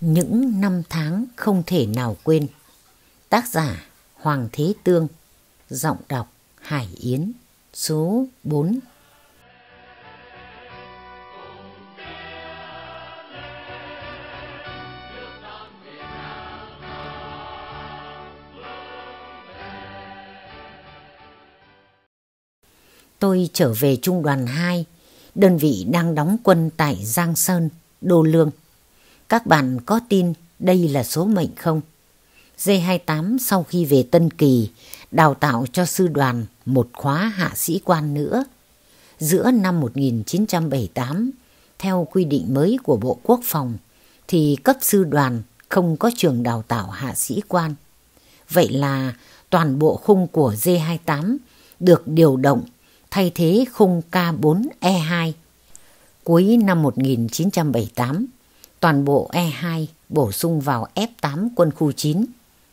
Những năm tháng không thể nào quên. Tác giả Hoàng Thế Tương, giọng đọc Hải Yến, số 4. Tôi trở về trung đoàn 2, đơn vị đang đóng quân tại Giang Sơn, Đô Lương. Các bạn có tin đây là số mệnh không? D28 sau khi về Tân Kỳ đào tạo cho sư đoàn một khóa hạ sĩ quan nữa. Giữa năm 1978, theo quy định mới của Bộ Quốc phòng, thì cấp sư đoàn không có trường đào tạo hạ sĩ quan. Vậy là toàn bộ khung của D28 được điều động thay thế khung K4E2. Cuối năm 1978, toàn bộ E2 bổ sung vào F8 quân khu 9,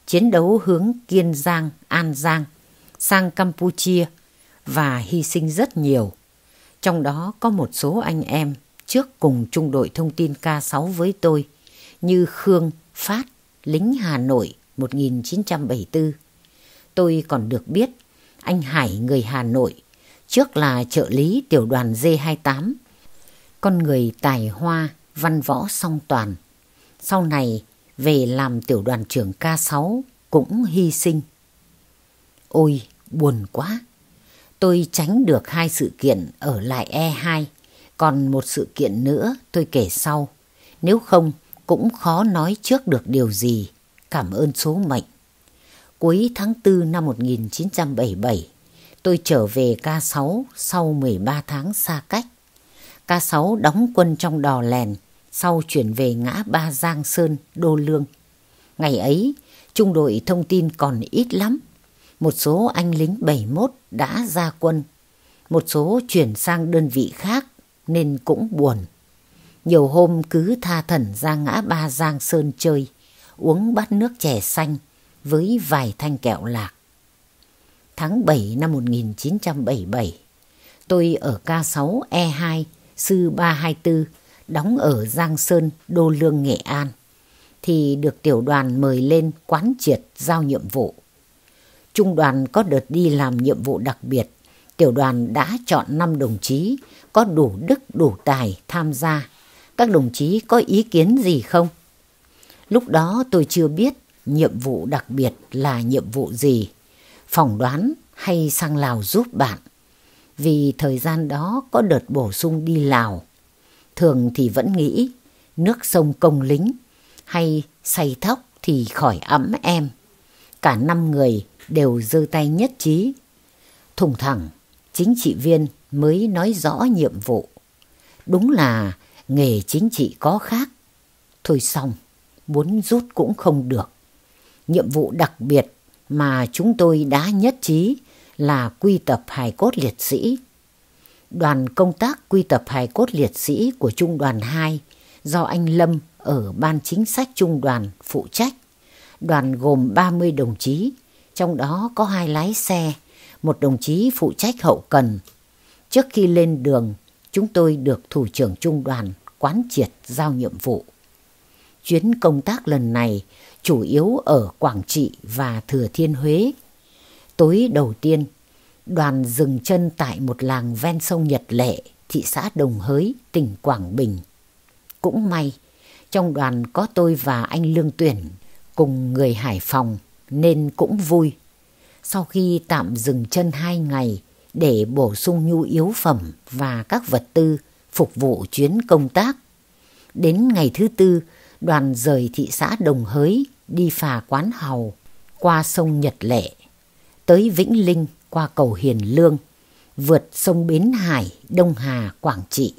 chiến đấu hướng Kiên Giang, An Giang, sang Campuchia và hy sinh rất nhiều. Trong đó có một số anh em trước cùng trung đội thông tin K6 với tôi như Khương, Phát, lính Hà Nội 1974. Tôi còn được biết anh Hải người Hà Nội, trước là trợ lý tiểu đoàn D28, con người tài hoa văn võ song toàn. Sau này về làm tiểu đoàn trưởng K6 cũng hy sinh. Ôi, buồn quá. Tôi tránh được hai sự kiện ở lại E2, còn một sự kiện nữa tôi kể sau. Nếu không, cũng khó nói trước được điều gì. Cảm ơn số mệnh. Cuối tháng 4 năm 1977, tôi trở về K6 sau 13 tháng xa cách. K6 đóng quân trong đò lèn sau chuyển về ngã Ba Giang Sơn, Đô Lương. Ngày ấy, trung đội thông tin còn ít lắm. Một số anh lính 71 đã ra quân, một số chuyển sang đơn vị khác nên cũng buồn. Nhiều hôm cứ tha thần ra ngã Ba Giang Sơn chơi, uống bát nước chè xanh với vài thanh kẹo lạc. Tháng 7 năm 1977, tôi ở K6 E2, sư 324 đóng ở Giang Sơn, Đô Lương, Nghệ An, thì được tiểu đoàn mời lên quán triệt giao nhiệm vụ. Trung đoàn có đợt đi làm nhiệm vụ đặc biệt, tiểu đoàn đã chọn 5 đồng chí có đủ đức đủ tài tham gia. Các đồng chí có ý kiến gì không? Lúc đó tôi chưa biết nhiệm vụ đặc biệt là nhiệm vụ gì, phỏng đoán hay sang Lào giúp bạn. Vì thời gian đó có đợt bổ sung đi Lào, thường thì vẫn nghĩ nước sông công lính hay say thóc thì khỏi ấm em. Cả năm người đều giơ tay nhất trí. Thùng thẳng, chính trị viên mới nói rõ nhiệm vụ. Đúng là nghề chính trị có khác. Thôi xong, muốn rút cũng không được. Nhiệm vụ đặc biệt mà chúng tôi đã nhất trí là quy tập hài cốt liệt sĩ đoàn công tác quy tập hài cốt liệt sĩ của Trung đoàn 2 do anh Lâm ở Ban Chính sách Trung đoàn phụ trách. Đoàn gồm 30 đồng chí, trong đó có hai lái xe, một đồng chí phụ trách hậu cần. Trước khi lên đường, chúng tôi được Thủ trưởng Trung đoàn quán triệt giao nhiệm vụ. Chuyến công tác lần này chủ yếu ở Quảng Trị và Thừa Thiên Huế. Tối đầu tiên, đoàn dừng chân tại một làng ven sông Nhật Lệ, thị xã Đồng Hới, tỉnh Quảng Bình. Cũng may, trong đoàn có tôi và anh Lương Tuyển cùng người Hải Phòng nên cũng vui. Sau khi tạm dừng chân hai ngày để bổ sung nhu yếu phẩm và các vật tư phục vụ chuyến công tác, đến ngày thứ tư đoàn rời thị xã Đồng Hới đi phà Quán Hầu qua sông Nhật Lệ tới Vĩnh Linh qua cầu Hiền Lương, vượt sông Bến Hải, Đông Hà, Quảng Trị.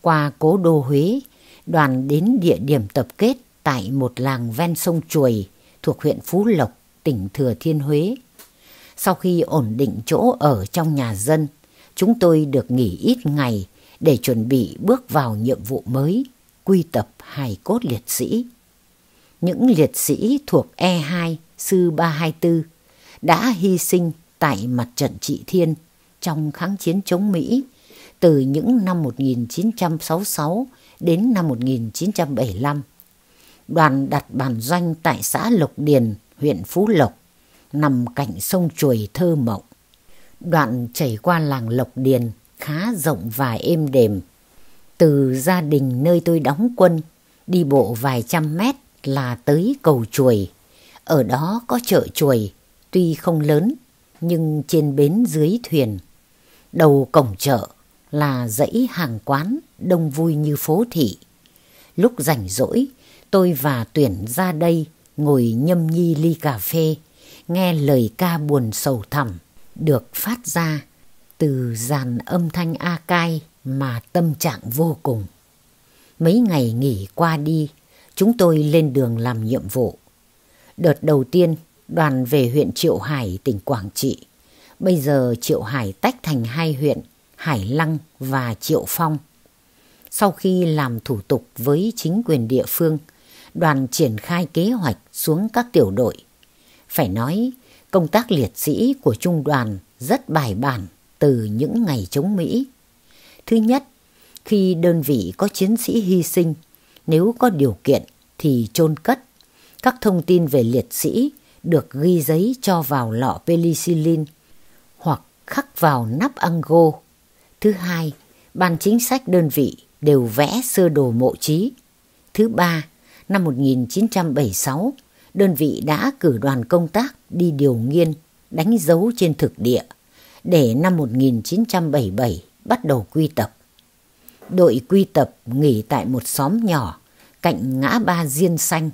Qua cố đô Huế, đoàn đến địa điểm tập kết tại một làng ven sông Chuồi thuộc huyện Phú Lộc, tỉnh Thừa Thiên Huế. Sau khi ổn định chỗ ở trong nhà dân, chúng tôi được nghỉ ít ngày để chuẩn bị bước vào nhiệm vụ mới, quy tập hài cốt liệt sĩ. Những liệt sĩ thuộc E2, Sư 324 đã hy sinh tại mặt trận trị thiên trong kháng chiến chống Mỹ từ những năm 1966 đến năm 1975. Đoàn đặt bàn doanh tại xã Lộc Điền, huyện Phú Lộc, nằm cạnh sông Chuồi Thơ Mộng. Đoạn chảy qua làng Lộc Điền khá rộng và êm đềm. Từ gia đình nơi tôi đóng quân, đi bộ vài trăm mét là tới cầu Chuồi. Ở đó có chợ Chuồi, tuy không lớn nhưng trên bến dưới thuyền. Đầu cổng chợ là dãy hàng quán đông vui như phố thị. Lúc rảnh rỗi, tôi và Tuyển ra đây ngồi nhâm nhi ly cà phê, nghe lời ca buồn sầu thẳm được phát ra từ dàn âm thanh a cai mà tâm trạng vô cùng. Mấy ngày nghỉ qua đi, chúng tôi lên đường làm nhiệm vụ. Đợt đầu tiên, đoàn về huyện Triệu Hải, tỉnh Quảng Trị. Bây giờ Triệu Hải tách thành hai huyện, Hải Lăng và Triệu Phong. Sau khi làm thủ tục với chính quyền địa phương, đoàn triển khai kế hoạch xuống các tiểu đội. Phải nói, công tác liệt sĩ của trung đoàn rất bài bản từ những ngày chống Mỹ. Thứ nhất, khi đơn vị có chiến sĩ hy sinh, nếu có điều kiện thì chôn cất. Các thông tin về liệt sĩ được ghi giấy cho vào lọ penicillin hoặc khắc vào nắp ango. Thứ hai, ban chính sách đơn vị đều vẽ sơ đồ mộ trí. Thứ ba, năm 1976, đơn vị đã cử đoàn công tác đi điều nghiên, đánh dấu trên thực địa để năm 1977 bắt đầu quy tập. Đội quy tập nghỉ tại một xóm nhỏ cạnh ngã ba Diên Xanh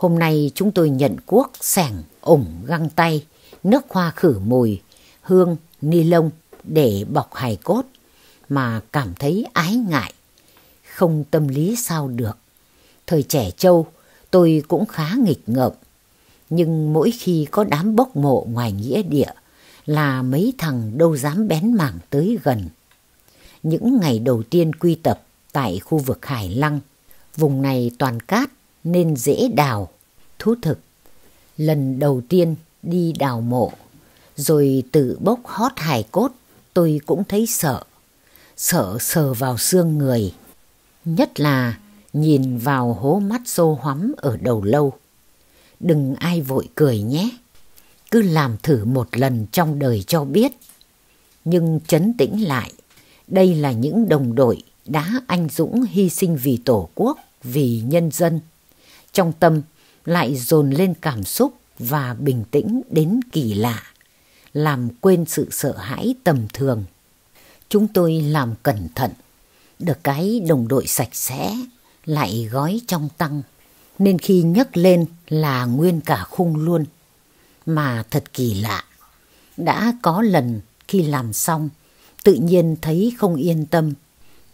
Hôm nay chúng tôi nhận cuốc, sẻng, ủng, găng tay, nước hoa khử mùi, hương, ni lông để bọc hài cốt mà cảm thấy ái ngại. Không tâm lý sao được. Thời trẻ trâu, tôi cũng khá nghịch ngợm. Nhưng mỗi khi có đám bốc mộ ngoài nghĩa địa là mấy thằng đâu dám bén mảng tới gần. Những ngày đầu tiên quy tập tại khu vực Hải Lăng, vùng này toàn cát, nên dễ đào. Thú thực, lần đầu tiên đi đào mộ, rồi tự bốc hót hài cốt, tôi cũng thấy sợ. Sợ sờ vào xương người, nhất là nhìn vào hố mắt xô hoắm ở đầu lâu. Đừng ai vội cười nhé, cứ làm thử một lần trong đời cho biết. Nhưng chấn tĩnh lại, đây là những đồng đội đã anh dũng hy sinh vì Tổ quốc, vì nhân dân trong tâm lại dồn lên cảm xúc và bình tĩnh đến kỳ lạ, làm quên sự sợ hãi tầm thường. Chúng tôi làm cẩn thận, được cái đồng đội sạch sẽ, lại gói trong tăng, nên khi nhấc lên là nguyên cả khung luôn. Mà thật kỳ lạ, đã có lần khi làm xong, tự nhiên thấy không yên tâm.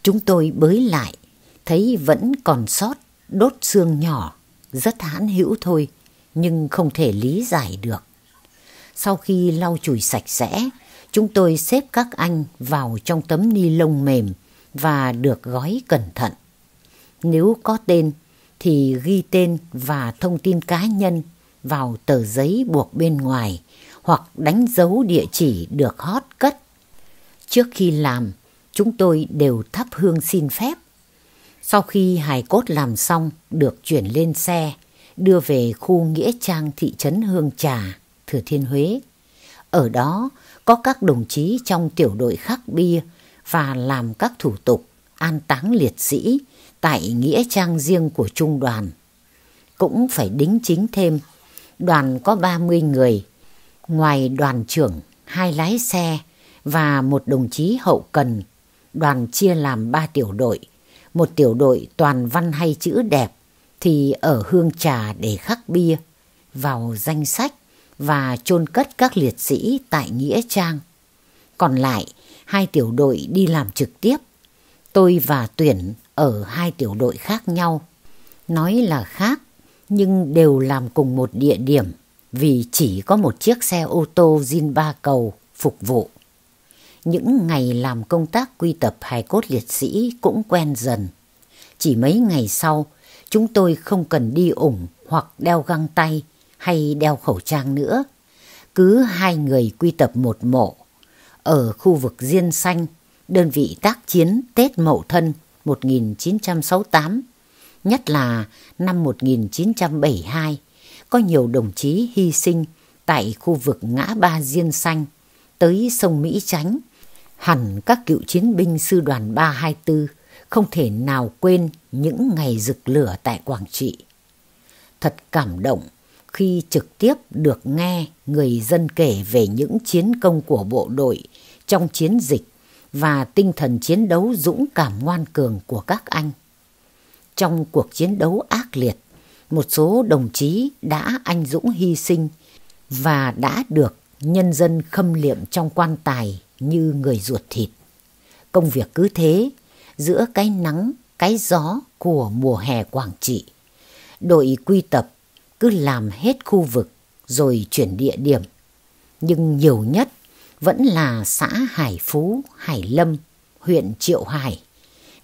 Chúng tôi bới lại, thấy vẫn còn sót đốt xương nhỏ rất hãn hữu thôi, nhưng không thể lý giải được. Sau khi lau chùi sạch sẽ, chúng tôi xếp các anh vào trong tấm ni lông mềm và được gói cẩn thận. Nếu có tên thì ghi tên và thông tin cá nhân vào tờ giấy buộc bên ngoài hoặc đánh dấu địa chỉ được hót cất. Trước khi làm, chúng tôi đều thắp hương xin phép sau khi hài cốt làm xong được chuyển lên xe, đưa về khu Nghĩa Trang thị trấn Hương Trà, Thừa Thiên Huế. Ở đó có các đồng chí trong tiểu đội khắc bia và làm các thủ tục an táng liệt sĩ tại Nghĩa Trang riêng của trung đoàn. Cũng phải đính chính thêm, đoàn có 30 người, ngoài đoàn trưởng, hai lái xe và một đồng chí hậu cần, đoàn chia làm ba tiểu đội – một tiểu đội toàn văn hay chữ đẹp thì ở Hương Trà để khắc bia vào danh sách và chôn cất các liệt sĩ tại Nghĩa Trang. Còn lại, hai tiểu đội đi làm trực tiếp. Tôi và Tuyển ở hai tiểu đội khác nhau. Nói là khác, nhưng đều làm cùng một địa điểm vì chỉ có một chiếc xe ô tô zin ba cầu phục vụ những ngày làm công tác quy tập hài cốt liệt sĩ cũng quen dần. Chỉ mấy ngày sau, chúng tôi không cần đi ủng hoặc đeo găng tay hay đeo khẩu trang nữa. Cứ hai người quy tập một mộ. Ở khu vực Diên Xanh, đơn vị tác chiến Tết Mậu Thân 1968, nhất là năm 1972, có nhiều đồng chí hy sinh tại khu vực ngã ba Diên Xanh tới sông Mỹ Chánh Hẳn các cựu chiến binh sư đoàn 324 không thể nào quên những ngày rực lửa tại Quảng Trị. Thật cảm động khi trực tiếp được nghe người dân kể về những chiến công của bộ đội trong chiến dịch và tinh thần chiến đấu dũng cảm ngoan cường của các anh. Trong cuộc chiến đấu ác liệt, một số đồng chí đã anh dũng hy sinh và đã được nhân dân khâm liệm trong quan tài như người ruột thịt. Công việc cứ thế, giữa cái nắng, cái gió của mùa hè Quảng Trị. Đội quy tập cứ làm hết khu vực rồi chuyển địa điểm. Nhưng nhiều nhất vẫn là xã Hải Phú, Hải Lâm, huyện Triệu Hải,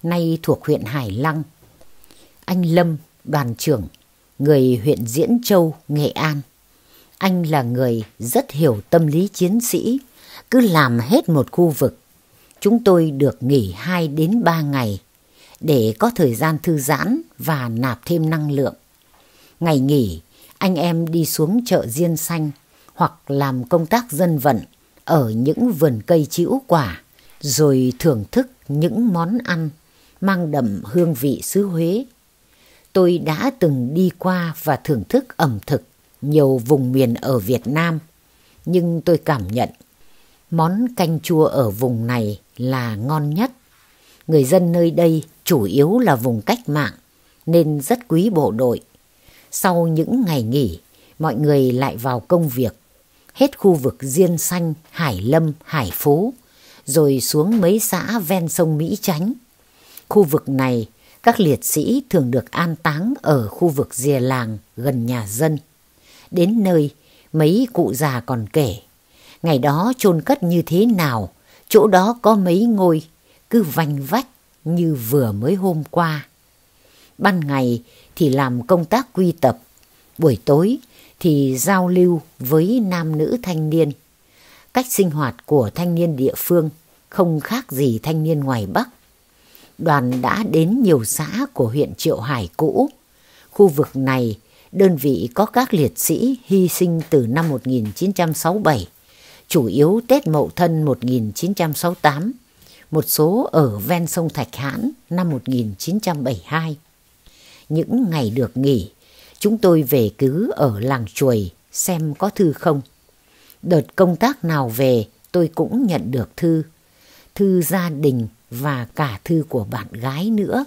nay thuộc huyện Hải Lăng. Anh Lâm, đoàn trưởng, người huyện Diễn Châu, Nghệ An. Anh là người rất hiểu tâm lý chiến sĩ cứ làm hết một khu vực. Chúng tôi được nghỉ 2 đến 3 ngày để có thời gian thư giãn và nạp thêm năng lượng. Ngày nghỉ, anh em đi xuống chợ Diên Xanh hoặc làm công tác dân vận ở những vườn cây chĩu quả, rồi thưởng thức những món ăn mang đậm hương vị xứ Huế. Tôi đã từng đi qua và thưởng thức ẩm thực nhiều vùng miền ở Việt Nam, nhưng tôi cảm nhận Món canh chua ở vùng này là ngon nhất. Người dân nơi đây chủ yếu là vùng cách mạng nên rất quý bộ đội. Sau những ngày nghỉ, mọi người lại vào công việc. Hết khu vực Diên Xanh, Hải Lâm, Hải Phú, rồi xuống mấy xã ven sông Mỹ Chánh. Khu vực này, các liệt sĩ thường được an táng ở khu vực rìa làng gần nhà dân. Đến nơi, mấy cụ già còn kể ngày đó chôn cất như thế nào, chỗ đó có mấy ngôi, cứ vành vách như vừa mới hôm qua. Ban ngày thì làm công tác quy tập, buổi tối thì giao lưu với nam nữ thanh niên. Cách sinh hoạt của thanh niên địa phương không khác gì thanh niên ngoài Bắc. Đoàn đã đến nhiều xã của huyện Triệu Hải cũ. Khu vực này, đơn vị có các liệt sĩ hy sinh từ năm một nghìn chín trăm sáu bảy chủ yếu Tết Mậu Thân 1968, một số ở ven sông Thạch Hãn năm 1972. Những ngày được nghỉ, chúng tôi về cứ ở làng chuồi xem có thư không. Đợt công tác nào về tôi cũng nhận được thư. Thư gia đình và cả thư của bạn gái nữa.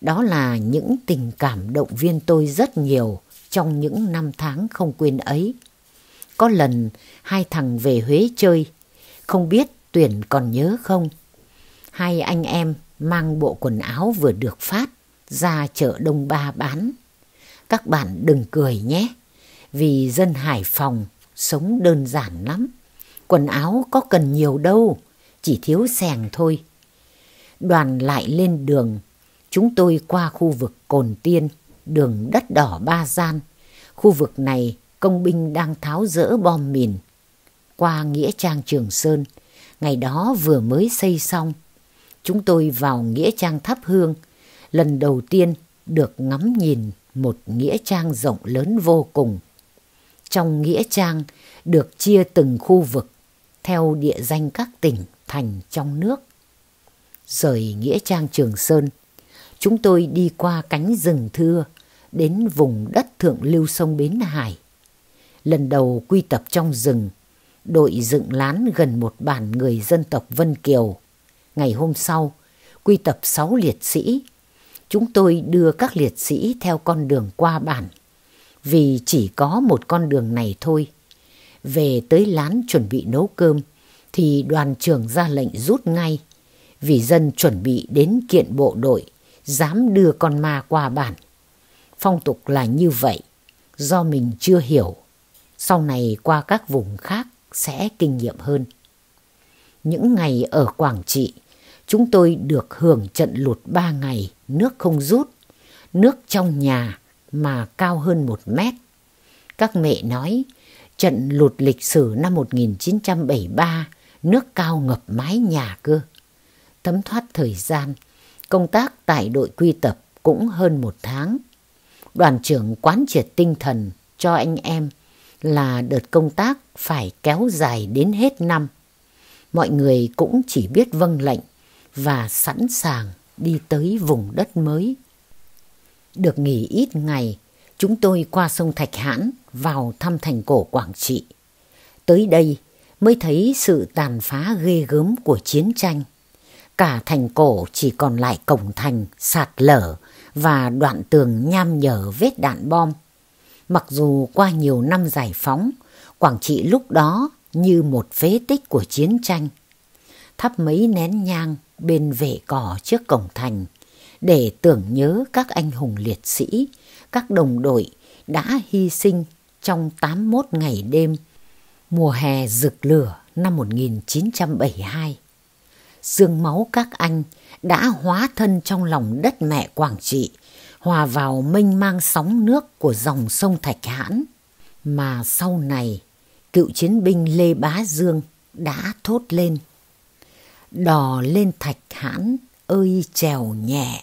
Đó là những tình cảm động viên tôi rất nhiều trong những năm tháng không quên ấy. Có lần hai thằng về Huế chơi, không biết Tuyển còn nhớ không? Hai anh em mang bộ quần áo vừa được phát ra chợ Đông Ba bán. Các bạn đừng cười nhé, vì dân Hải Phòng sống đơn giản lắm. Quần áo có cần nhiều đâu, chỉ thiếu sàng thôi. Đoàn lại lên đường, chúng tôi qua khu vực Cồn Tiên, đường đất đỏ Ba Gian. Khu vực này công binh đang tháo rỡ bom mìn qua nghĩa trang Trường Sơn. Ngày đó vừa mới xây xong, chúng tôi vào nghĩa trang Tháp Hương, lần đầu tiên được ngắm nhìn một nghĩa trang rộng lớn vô cùng. Trong nghĩa trang được chia từng khu vực theo địa danh các tỉnh, thành trong nước. Rời nghĩa trang Trường Sơn, chúng tôi đi qua cánh rừng thưa đến vùng đất thượng lưu sông Bến Hải lần đầu quy tập trong rừng, đội dựng lán gần một bản người dân tộc Vân Kiều. Ngày hôm sau, quy tập 6 liệt sĩ. Chúng tôi đưa các liệt sĩ theo con đường qua bản, vì chỉ có một con đường này thôi. Về tới lán chuẩn bị nấu cơm, thì đoàn trưởng ra lệnh rút ngay, vì dân chuẩn bị đến kiện bộ đội, dám đưa con ma qua bản. Phong tục là như vậy, do mình chưa hiểu sau này qua các vùng khác sẽ kinh nghiệm hơn. Những ngày ở Quảng Trị, chúng tôi được hưởng trận lụt 3 ngày, nước không rút, nước trong nhà mà cao hơn 1 mét. Các mẹ nói, trận lụt lịch sử năm 1973, nước cao ngập mái nhà cơ. Tấm thoát thời gian, công tác tại đội quy tập cũng hơn một tháng. Đoàn trưởng quán triệt tinh thần cho anh em là đợt công tác phải kéo dài đến hết năm. Mọi người cũng chỉ biết vâng lệnh và sẵn sàng đi tới vùng đất mới. Được nghỉ ít ngày, chúng tôi qua sông Thạch Hãn vào thăm thành cổ Quảng Trị. Tới đây mới thấy sự tàn phá ghê gớm của chiến tranh. Cả thành cổ chỉ còn lại cổng thành sạt lở và đoạn tường nham nhở vết đạn bom. Mặc dù qua nhiều năm giải phóng, Quảng Trị lúc đó như một phế tích của chiến tranh. Thắp mấy nén nhang bên vệ cỏ trước cổng thành để tưởng nhớ các anh hùng liệt sĩ, các đồng đội đã hy sinh trong 81 ngày đêm mùa hè rực lửa năm 1972. Sương máu các anh đã hóa thân trong lòng đất mẹ Quảng Trị – hòa vào mênh mang sóng nước của dòng sông Thạch Hãn mà sau này cựu chiến binh Lê Bá Dương đã thốt lên. Đò lên Thạch Hãn ơi trèo nhẹ,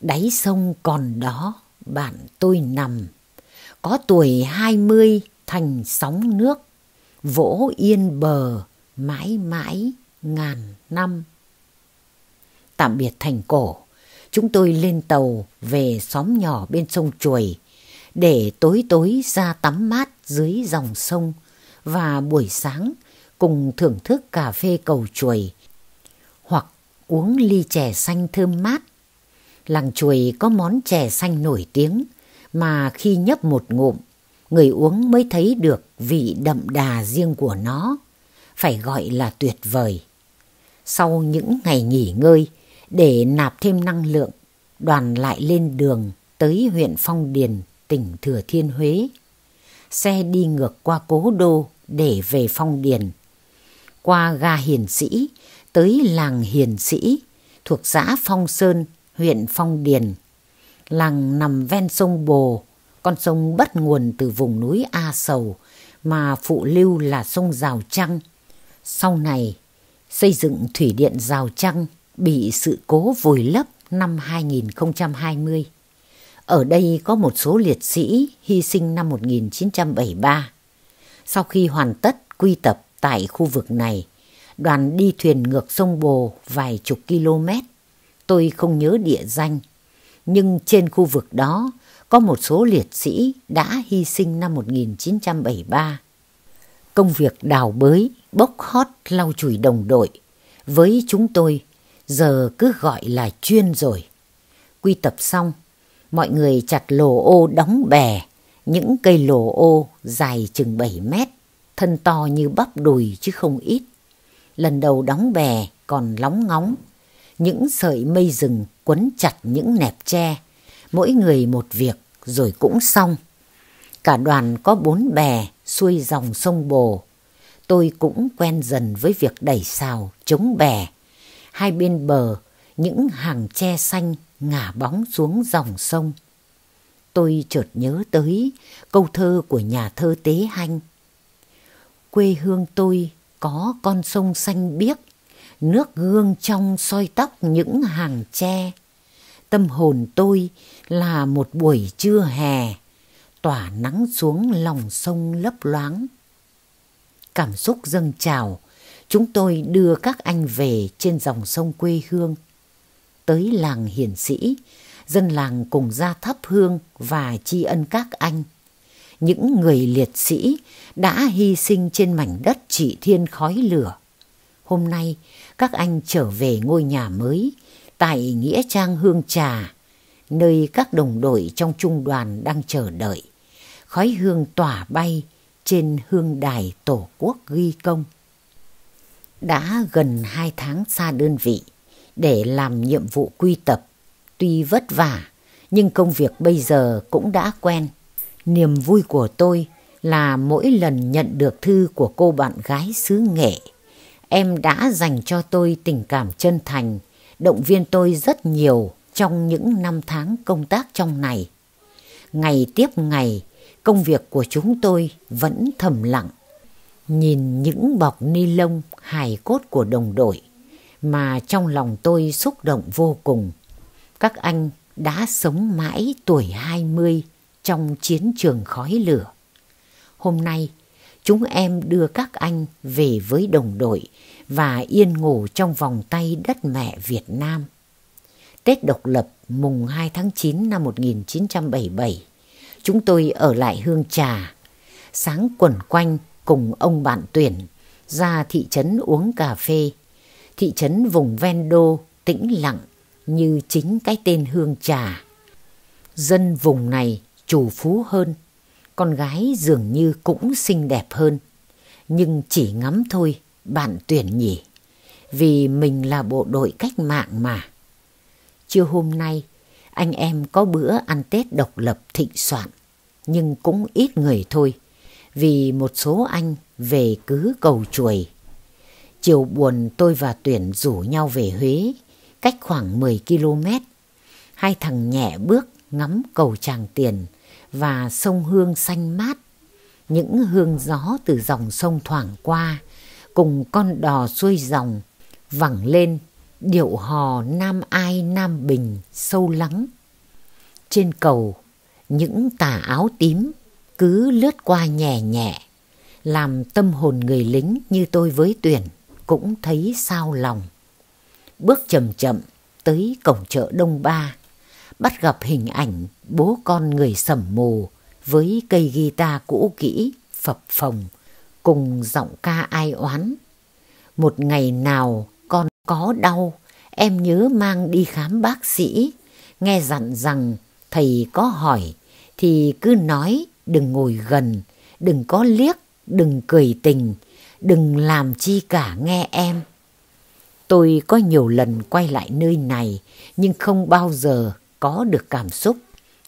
đáy sông còn đó bạn tôi nằm. Có tuổi hai mươi thành sóng nước, vỗ yên bờ mãi mãi ngàn năm. Tạm biệt thành cổ chúng tôi lên tàu về xóm nhỏ bên sông Chuồi để tối tối ra tắm mát dưới dòng sông và buổi sáng cùng thưởng thức cà phê cầu chuồi hoặc uống ly chè xanh thơm mát. Làng chuồi có món chè xanh nổi tiếng mà khi nhấp một ngụm, người uống mới thấy được vị đậm đà riêng của nó, phải gọi là tuyệt vời. Sau những ngày nghỉ ngơi, để nạp thêm năng lượng, đoàn lại lên đường tới huyện Phong Điền, tỉnh Thừa Thiên Huế. Xe đi ngược qua Cố Đô để về Phong Điền. Qua ga Hiền Sĩ tới làng Hiền Sĩ thuộc xã Phong Sơn, huyện Phong Điền. Làng nằm ven sông Bồ, con sông bắt nguồn từ vùng núi A Sầu mà phụ lưu là sông Rào Trăng. Sau này, xây dựng thủy điện Rào Trăng bị sự cố vùi lấp năm 2020. Ở đây có một số liệt sĩ hy sinh năm 1973. Sau khi hoàn tất quy tập tại khu vực này, đoàn đi thuyền ngược sông Bồ vài chục km. Tôi không nhớ địa danh, nhưng trên khu vực đó có một số liệt sĩ đã hy sinh năm 1973. Công việc đào bới, bốc hót lau chùi đồng đội với chúng tôi giờ cứ gọi là chuyên rồi. Quy tập xong, mọi người chặt lồ ô đóng bè, những cây lồ ô dài chừng 7 mét, thân to như bắp đùi chứ không ít. Lần đầu đóng bè còn lóng ngóng, những sợi mây rừng quấn chặt những nẹp tre, mỗi người một việc rồi cũng xong. Cả đoàn có bốn bè xuôi dòng sông Bồ. Tôi cũng quen dần với việc đẩy xào, chống bè, hai bên bờ những hàng tre xanh ngả bóng xuống dòng sông. Tôi chợt nhớ tới câu thơ của nhà thơ Tế Hanh. Quê hương tôi có con sông xanh biếc, nước gương trong soi tóc những hàng tre. Tâm hồn tôi là một buổi trưa hè, tỏa nắng xuống lòng sông lấp loáng. Cảm xúc dâng trào, chúng tôi đưa các anh về trên dòng sông quê hương. Tới làng hiển sĩ, dân làng cùng ra thắp hương và tri ân các anh. Những người liệt sĩ đã hy sinh trên mảnh đất trị thiên khói lửa. Hôm nay, các anh trở về ngôi nhà mới tại Nghĩa Trang Hương Trà, nơi các đồng đội trong trung đoàn đang chờ đợi. Khói hương tỏa bay trên hương đài Tổ quốc ghi công đã gần hai tháng xa đơn vị để làm nhiệm vụ quy tập. Tuy vất vả, nhưng công việc bây giờ cũng đã quen. Niềm vui của tôi là mỗi lần nhận được thư của cô bạn gái xứ nghệ. Em đã dành cho tôi tình cảm chân thành, động viên tôi rất nhiều trong những năm tháng công tác trong này. Ngày tiếp ngày, công việc của chúng tôi vẫn thầm lặng Nhìn những bọc ni lông hài cốt của đồng đội mà trong lòng tôi xúc động vô cùng. Các anh đã sống mãi tuổi 20 trong chiến trường khói lửa. Hôm nay, chúng em đưa các anh về với đồng đội và yên ngủ trong vòng tay đất mẹ Việt Nam. Tết độc lập mùng 2 tháng 9 năm 1977, chúng tôi ở lại Hương Trà, sáng quẩn quanh cùng ông bạn tuyển ra thị trấn uống cà phê. Thị trấn vùng ven đô, tĩnh lặng như chính cái tên Hương Trà. Dân vùng này chủ phú hơn, con gái dường như cũng xinh đẹp hơn. Nhưng chỉ ngắm thôi, bạn tuyển nhỉ. Vì mình là bộ đội cách mạng mà. Trưa hôm nay, anh em có bữa ăn Tết độc lập thịnh soạn, nhưng cũng ít người thôi vì một số anh về cứ cầu chuồi. Chiều buồn tôi và Tuyển rủ nhau về Huế, cách khoảng 10 km. Hai thằng nhẹ bước ngắm cầu Tràng Tiền và sông Hương xanh mát. Những hương gió từ dòng sông thoảng qua, cùng con đò xuôi dòng, vẳng lên điệu hò Nam Ai Nam Bình sâu lắng. Trên cầu, những tà áo tím cứ lướt qua nhẹ nhẹ, làm tâm hồn người lính như tôi với tuyển cũng thấy sao lòng. Bước chậm chậm tới cổng chợ Đông Ba, bắt gặp hình ảnh bố con người sẩm mù với cây guitar cũ kỹ, phập phồng, cùng giọng ca ai oán. Một ngày nào con có đau, em nhớ mang đi khám bác sĩ, nghe dặn rằng thầy có hỏi thì cứ nói đừng ngồi gần, đừng có liếc, đừng cười tình, đừng làm chi cả nghe em. Tôi có nhiều lần quay lại nơi này nhưng không bao giờ có được cảm xúc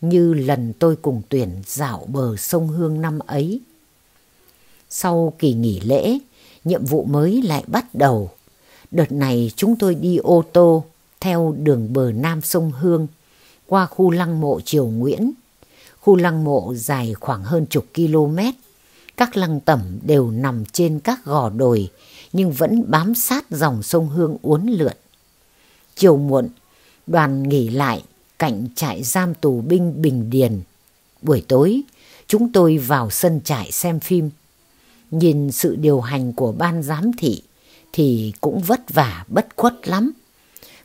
như lần tôi cùng tuyển dạo bờ sông Hương năm ấy. Sau kỳ nghỉ lễ, nhiệm vụ mới lại bắt đầu. Đợt này chúng tôi đi ô tô theo đường bờ nam sông Hương qua khu lăng mộ Triều Nguyễn Khu lăng mộ dài khoảng hơn chục km. Các lăng tẩm đều nằm trên các gò đồi nhưng vẫn bám sát dòng sông Hương uốn lượn. Chiều muộn, đoàn nghỉ lại cạnh trại giam tù binh Bình Điền. Buổi tối, chúng tôi vào sân trại xem phim. Nhìn sự điều hành của ban giám thị thì cũng vất vả bất khuất lắm.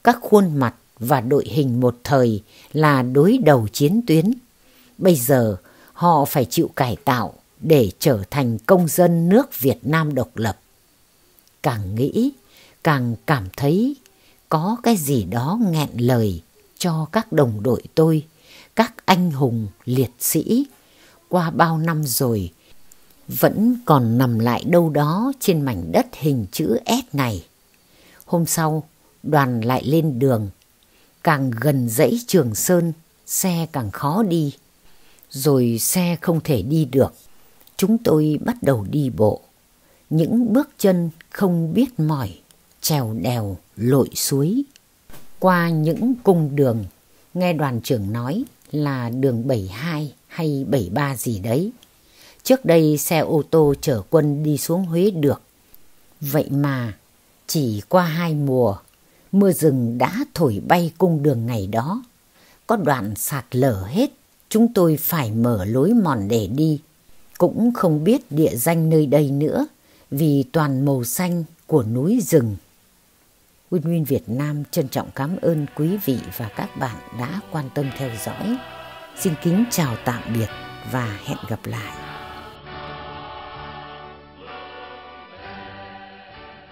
Các khuôn mặt và đội hình một thời là đối đầu chiến tuyến. Bây giờ họ phải chịu cải tạo để trở thành công dân nước Việt Nam độc lập. Càng nghĩ, càng cảm thấy có cái gì đó nghẹn lời cho các đồng đội tôi, các anh hùng liệt sĩ qua bao năm rồi vẫn còn nằm lại đâu đó trên mảnh đất hình chữ S này. Hôm sau, đoàn lại lên đường. Càng gần dãy Trường Sơn, xe càng khó đi rồi xe không thể đi được. Chúng tôi bắt đầu đi bộ. Những bước chân không biết mỏi, trèo đèo, lội suối. Qua những cung đường, nghe đoàn trưởng nói là đường 72 hay 73 gì đấy. Trước đây xe ô tô chở quân đi xuống Huế được. Vậy mà, chỉ qua hai mùa, mưa rừng đã thổi bay cung đường ngày đó. Có đoạn sạt lở hết chúng tôi phải mở lối mòn để đi. Cũng không biết địa danh nơi đây nữa vì toàn màu xanh của núi rừng. Win Win Việt Nam trân trọng cảm ơn quý vị và các bạn đã quan tâm theo dõi. Xin kính chào tạm biệt và hẹn gặp lại.